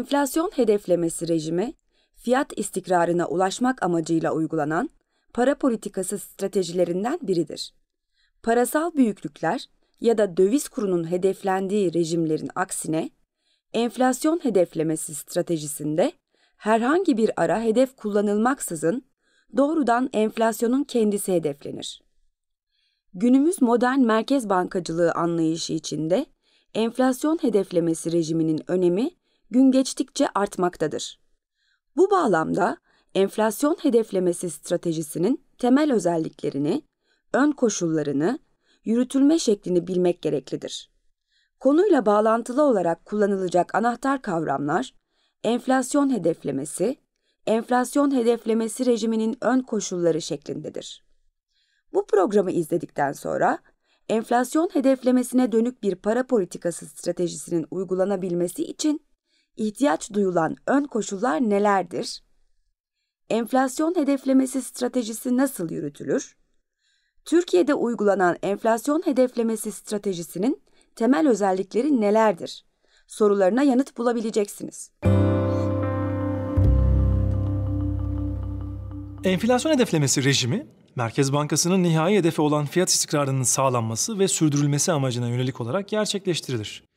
Enflasyon hedeflemesi rejimi, fiyat istikrarına ulaşmak amacıyla uygulanan para politikası stratejilerinden biridir. Parasal büyüklükler ya da döviz kurunun hedeflendiği rejimlerin aksine, enflasyon hedeflemesi stratejisinde herhangi bir ara hedef kullanılmaksızın doğrudan enflasyonun kendisi hedeflenir. Günümüz modern merkez bankacılığı anlayışı içinde enflasyon hedeflemesi rejiminin önemi gün geçtikçe artmaktadır. Bu bağlamda enflasyon hedeflemesi stratejisinin temel özelliklerini, ön koşullarını, yürütülme şeklini bilmek gereklidir. Konuyla bağlantılı olarak kullanılacak anahtar kavramlar enflasyon hedeflemesi, enflasyon hedeflemesi rejiminin ön koşulları şeklindedir. Bu programı izledikten sonra enflasyon hedeflemesine dönük bir para politikası stratejisinin uygulanabilmesi için ihtiyaç duyulan ön koşullar nelerdir? Enflasyon hedeflemesi stratejisi nasıl yürütülür? Türkiye'de uygulanan enflasyon hedeflemesi stratejisinin temel özellikleri nelerdir? Sorularına yanıt bulabileceksiniz. Enflasyon hedeflemesi rejimi, Merkez Bankası'nın nihai hedefi olan fiyat istikrarının sağlanması ve sürdürülmesi amacına yönelik olarak gerçekleştirilir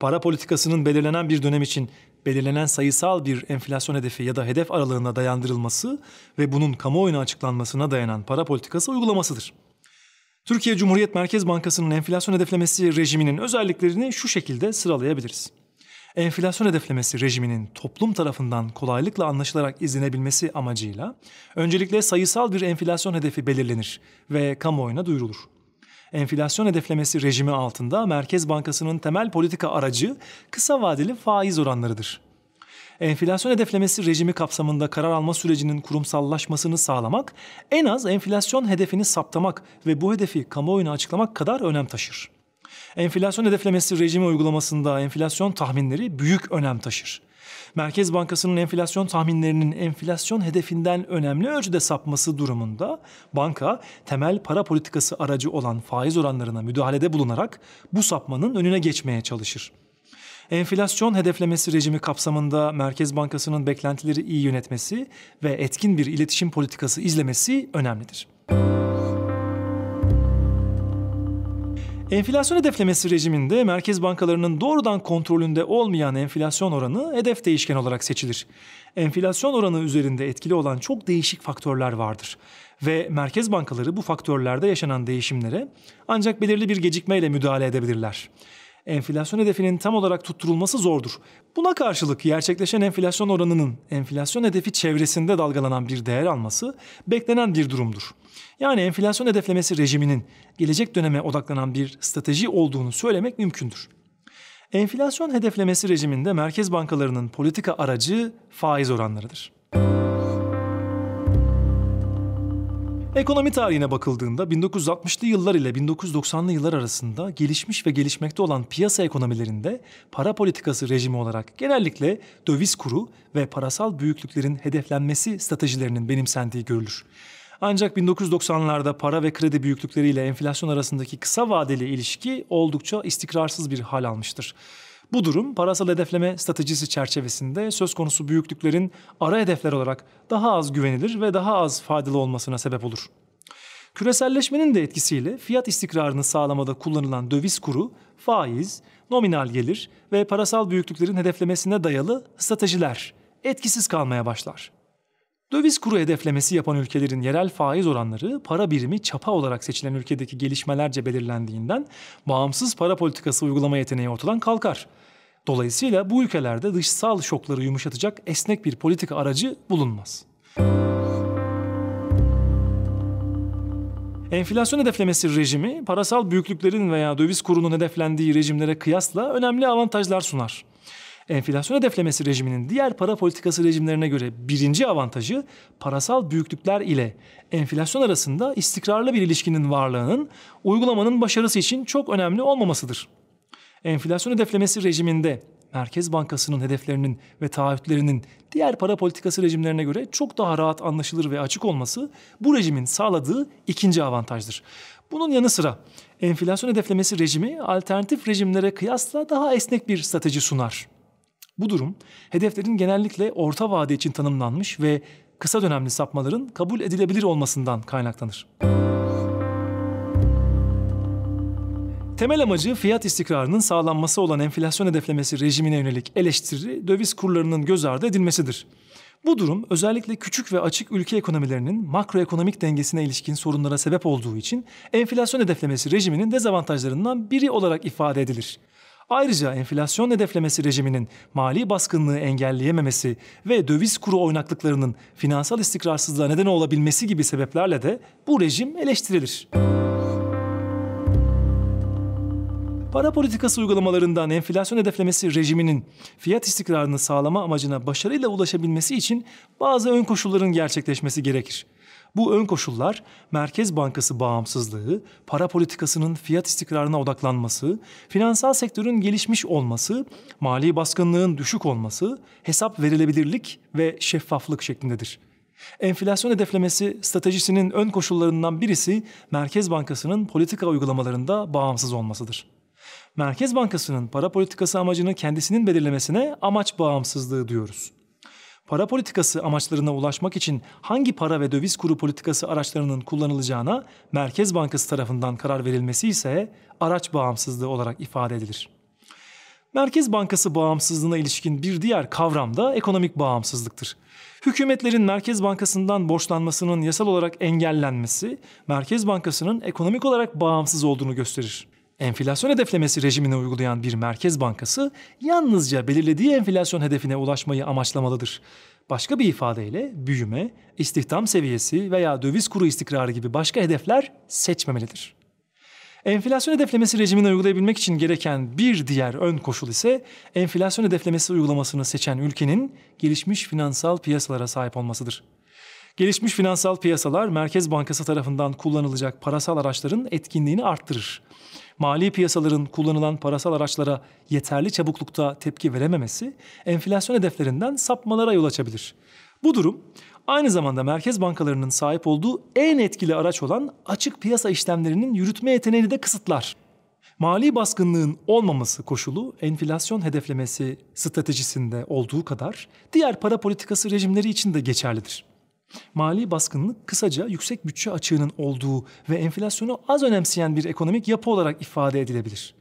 para politikasının belirlenen bir dönem için belirlenen sayısal bir enflasyon hedefi ya da hedef aralığına dayandırılması ve bunun kamuoyuna açıklanmasına dayanan para politikası uygulamasıdır. Türkiye Cumhuriyet Merkez Bankası'nın enflasyon hedeflemesi rejiminin özelliklerini şu şekilde sıralayabiliriz. Enflasyon hedeflemesi rejiminin toplum tarafından kolaylıkla anlaşılarak izlenebilmesi amacıyla öncelikle sayısal bir enflasyon hedefi belirlenir ve kamuoyuna duyurulur enflasyon hedeflemesi rejimi altında Merkez Bankası'nın temel politika aracı kısa vadeli faiz oranlarıdır. Enflasyon hedeflemesi rejimi kapsamında karar alma sürecinin kurumsallaşmasını sağlamak en az enflasyon hedefini saptamak ve bu hedefi kamuoyuna açıklamak kadar önem taşır. Enflasyon hedeflemesi rejimi uygulamasında enflasyon tahminleri büyük önem taşır. Merkez Bankası'nın enflasyon tahminlerinin enflasyon hedefinden önemli ölçüde sapması durumunda banka temel para politikası aracı olan faiz oranlarına müdahalede bulunarak bu sapmanın önüne geçmeye çalışır. Enflasyon hedeflemesi rejimi kapsamında Merkez Bankası'nın beklentileri iyi yönetmesi ve etkin bir iletişim politikası izlemesi önemlidir. Müzik Enflasyon hedeflemesi rejiminde merkez bankalarının doğrudan kontrolünde olmayan enflasyon oranı hedef değişken olarak seçilir. Enflasyon oranı üzerinde etkili olan çok değişik faktörler vardır ve merkez bankaları bu faktörlerde yaşanan değişimlere ancak belirli bir gecikmeyle müdahale edebilirler enflasyon hedefinin tam olarak tutturulması zordur. Buna karşılık gerçekleşen enflasyon oranının enflasyon hedefi çevresinde dalgalanan bir değer alması beklenen bir durumdur. Yani enflasyon hedeflemesi rejiminin gelecek döneme odaklanan bir strateji olduğunu söylemek mümkündür. Enflasyon hedeflemesi rejiminde merkez bankalarının politika aracı faiz oranlarıdır. Ekonomi tarihine bakıldığında 1960'lı yıllar ile 1990'lı yıllar arasında gelişmiş ve gelişmekte olan piyasa ekonomilerinde para politikası rejimi olarak genellikle döviz kuru ve parasal büyüklüklerin hedeflenmesi stratejilerinin benimsendiği görülür. Ancak 1990'larda para ve kredi büyüklükleri ile enflasyon arasındaki kısa vadeli ilişki oldukça istikrarsız bir hal almıştır. Bu durum parasal hedefleme stratejisi çerçevesinde söz konusu büyüklüklerin ara hedefler olarak daha az güvenilir ve daha az faydalı olmasına sebep olur. Küreselleşmenin de etkisiyle fiyat istikrarını sağlamada kullanılan döviz kuru, faiz, nominal gelir ve parasal büyüklüklerin hedeflemesine dayalı stratejiler etkisiz kalmaya başlar. Döviz kuru hedeflemesi yapan ülkelerin yerel faiz oranları para birimi çapa olarak seçilen ülkedeki gelişmelerce belirlendiğinden bağımsız para politikası uygulama yeteneği ortadan kalkar. Dolayısıyla bu ülkelerde dışsal şokları yumuşatacak esnek bir politika aracı bulunmaz. Enflasyon hedeflemesi rejimi parasal büyüklüklerin veya döviz kurunun hedeflendiği rejimlere kıyasla önemli avantajlar sunar. Enflasyon hedeflemesi rejiminin diğer para politikası rejimlerine göre birinci avantajı parasal büyüklükler ile enflasyon arasında istikrarlı bir ilişkinin varlığının uygulamanın başarısı için çok önemli olmamasıdır. Enflasyon hedeflemesi rejiminde Merkez Bankası'nın hedeflerinin ve taahhütlerinin diğer para politikası rejimlerine göre çok daha rahat anlaşılır ve açık olması bu rejimin sağladığı ikinci avantajdır. Bunun yanı sıra enflasyon hedeflemesi rejimi alternatif rejimlere kıyasla daha esnek bir strateji sunar. Bu durum hedeflerin genellikle orta vade için tanımlanmış ve kısa dönemli sapmaların kabul edilebilir olmasından kaynaklanır. Temel amacı fiyat istikrarının sağlanması olan enflasyon hedeflemesi rejimine yönelik eleştiri döviz kurlarının göz ardı edilmesidir. Bu durum özellikle küçük ve açık ülke ekonomilerinin makroekonomik dengesine ilişkin sorunlara sebep olduğu için enflasyon hedeflemesi rejiminin dezavantajlarından biri olarak ifade edilir. Ayrıca enflasyon hedeflemesi rejiminin mali baskınlığı engelleyememesi ve döviz kuru oynaklıklarının finansal istikrarsızlığa neden olabilmesi gibi sebeplerle de bu rejim eleştirilir. Para politikası uygulamalarından enflasyon hedeflemesi rejiminin fiyat istikrarını sağlama amacına başarıyla ulaşabilmesi için bazı ön koşulların gerçekleşmesi gerekir. Bu ön koşullar Merkez Bankası bağımsızlığı, para politikasının fiyat istikrarına odaklanması, finansal sektörün gelişmiş olması, mali baskınlığın düşük olması, hesap verilebilirlik ve şeffaflık şeklindedir. Enflasyon hedeflemesi stratejisinin ön koşullarından birisi Merkez Bankası'nın politika uygulamalarında bağımsız olmasıdır. Merkez Bankası'nın para politikası amacını kendisinin belirlemesine amaç bağımsızlığı diyoruz para politikası amaçlarına ulaşmak için hangi para ve döviz kuru politikası araçlarının kullanılacağına Merkez Bankası tarafından karar verilmesi ise araç bağımsızlığı olarak ifade edilir. Merkez Bankası bağımsızlığına ilişkin bir diğer kavram da ekonomik bağımsızlıktır. Hükümetlerin Merkez Bankası'ndan borçlanmasının yasal olarak engellenmesi, Merkez Bankası'nın ekonomik olarak bağımsız olduğunu gösterir. Enflasyon hedeflemesi rejimini uygulayan bir merkez bankası yalnızca belirlediği enflasyon hedefine ulaşmayı amaçlamalıdır. Başka bir ifadeyle büyüme, istihdam seviyesi veya döviz kuru istikrarı gibi başka hedefler seçmemelidir. Enflasyon hedeflemesi rejimini uygulayabilmek için gereken bir diğer ön koşul ise enflasyon hedeflemesi uygulamasını seçen ülkenin gelişmiş finansal piyasalara sahip olmasıdır. Gelişmiş finansal piyasalar Merkez Bankası tarafından kullanılacak parasal araçların etkinliğini arttırır. Mali piyasaların kullanılan parasal araçlara yeterli çabuklukta tepki verememesi enflasyon hedeflerinden sapmalara yol açabilir. Bu durum aynı zamanda merkez bankalarının sahip olduğu en etkili araç olan açık piyasa işlemlerinin yürütme yeteneğini de kısıtlar. Mali baskınlığın olmaması koşulu enflasyon hedeflemesi stratejisinde olduğu kadar diğer para politikası rejimleri için de geçerlidir. Mali baskınlık kısaca yüksek bütçe açığının olduğu ve enflasyonu az önemseyen bir ekonomik yapı olarak ifade edilebilir.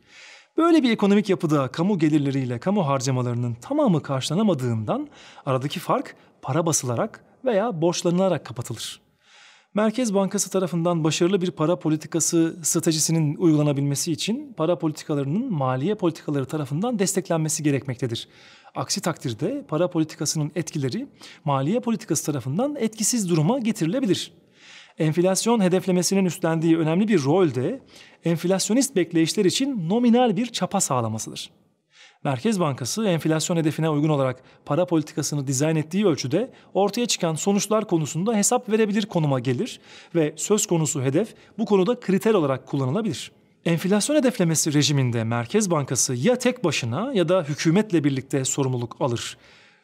Böyle bir ekonomik yapıda kamu gelirleriyle kamu harcamalarının tamamı karşılanamadığından aradaki fark para basılarak veya borçlanılarak kapatılır. Merkez Bankası tarafından başarılı bir para politikası stratejisinin uygulanabilmesi için para politikalarının maliye politikaları tarafından desteklenmesi gerekmektedir. Aksi takdirde para politikasının etkileri maliye politikası tarafından etkisiz duruma getirilebilir. Enflasyon hedeflemesinin üstlendiği önemli bir rol de enflasyonist bekleyişler için nominal bir çapa sağlamasıdır. Merkez Bankası enflasyon hedefine uygun olarak para politikasını dizayn ettiği ölçüde ortaya çıkan sonuçlar konusunda hesap verebilir konuma gelir ve söz konusu hedef bu konuda kriter olarak kullanılabilir. Enflasyon hedeflemesi rejiminde Merkez Bankası ya tek başına ya da hükümetle birlikte sorumluluk alır.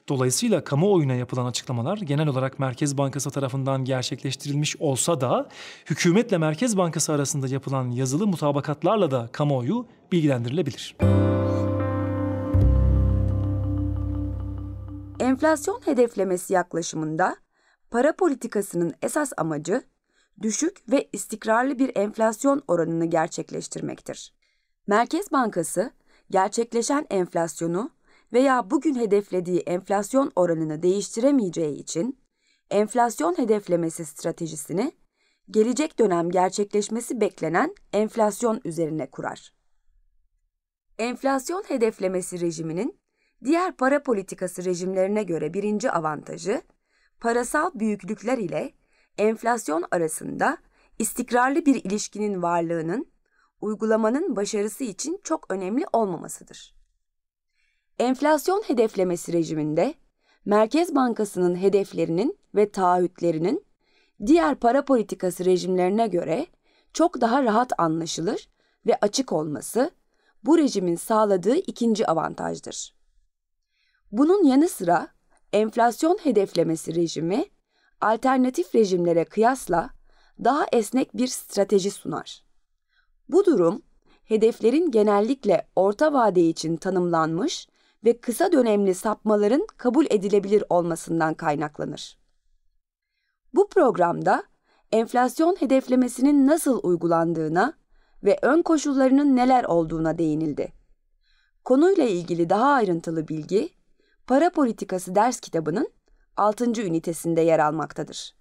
Dolayısıyla kamuoyuna yapılan açıklamalar genel olarak Merkez Bankası tarafından gerçekleştirilmiş olsa da hükümetle Merkez Bankası arasında yapılan yazılı mutabakatlarla da kamuoyu bilgilendirilebilir. Müzik Enflasyon hedeflemesi yaklaşımında para politikasının esas amacı düşük ve istikrarlı bir enflasyon oranını gerçekleştirmektir. Merkez Bankası gerçekleşen enflasyonu veya bugün hedeflediği enflasyon oranını değiştiremeyeceği için enflasyon hedeflemesi stratejisini gelecek dönem gerçekleşmesi beklenen enflasyon üzerine kurar. Enflasyon hedeflemesi rejiminin Diğer para politikası rejimlerine göre birinci avantajı, parasal büyüklükler ile enflasyon arasında istikrarlı bir ilişkinin varlığının uygulamanın başarısı için çok önemli olmamasıdır. Enflasyon hedeflemesi rejiminde Merkez Bankası'nın hedeflerinin ve taahhütlerinin diğer para politikası rejimlerine göre çok daha rahat anlaşılır ve açık olması bu rejimin sağladığı ikinci avantajdır. Bunun yanı sıra enflasyon hedeflemesi rejimi alternatif rejimlere kıyasla daha esnek bir strateji sunar. Bu durum hedeflerin genellikle orta vade için tanımlanmış ve kısa dönemli sapmaların kabul edilebilir olmasından kaynaklanır. Bu programda enflasyon hedeflemesinin nasıl uygulandığına ve ön koşullarının neler olduğuna değinildi. Konuyla ilgili daha ayrıntılı bilgi Para Politikası ders kitabının 6. ünitesinde yer almaktadır.